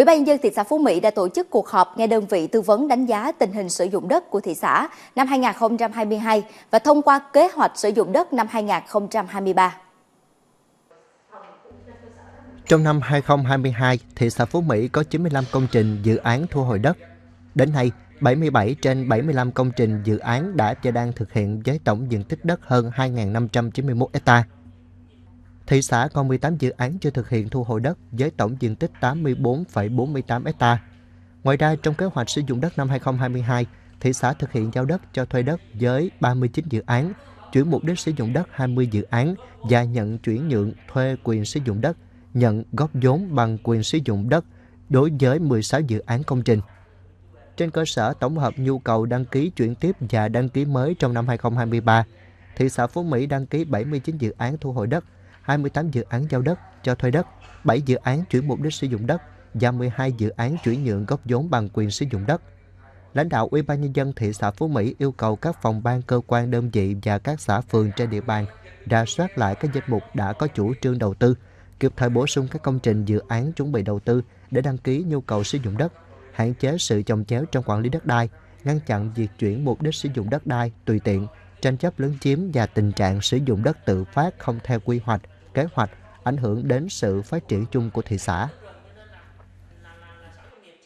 Ủy ban nhân dân thị xã Phú Mỹ đã tổ chức cuộc họp nghe đơn vị tư vấn đánh giá tình hình sử dụng đất của thị xã năm 2022 và thông qua kế hoạch sử dụng đất năm 2023. Trong năm 2022, thị xã Phú Mỹ có 95 công trình dự án thu hồi đất. Đến nay, 77 trên 75 công trình dự án đã và đang thực hiện với tổng diện tích đất hơn 2.591 hectare thị xã còn 18 dự án chưa thực hiện thu hồi đất với tổng diện tích 84,48 hecta. Ngoài ra, trong kế hoạch sử dụng đất năm 2022, thị xã thực hiện giao đất cho thuê đất với 39 dự án, chuyển mục đích sử dụng đất 20 dự án và nhận chuyển nhượng thuê quyền sử dụng đất, nhận góp vốn bằng quyền sử dụng đất đối với 16 dự án công trình. Trên cơ sở tổng hợp nhu cầu đăng ký chuyển tiếp và đăng ký mới trong năm 2023, thị xã Phú Mỹ đăng ký 79 dự án thu hồi đất, 28 dự án giao đất cho thuê đất, 7 dự án chuyển mục đích sử dụng đất và 12 dự án chuyển nhượng góp vốn bằng quyền sử dụng đất. Lãnh đạo Ủy ban nhân dân thị xã Phú Mỹ yêu cầu các phòng ban cơ quan đơn vị và các xã phường trên địa bàn ra soát lại các danh mục đã có chủ trương đầu tư, kịp thời bổ sung các công trình dự án chuẩn bị đầu tư để đăng ký nhu cầu sử dụng đất, hạn chế sự chồng chéo trong quản lý đất đai, ngăn chặn việc chuyển mục đích sử dụng đất đai tùy tiện tranh chấp lấn chiếm và tình trạng sử dụng đất tự phát không theo quy hoạch, kế hoạch ảnh hưởng đến sự phát triển chung của thị xã.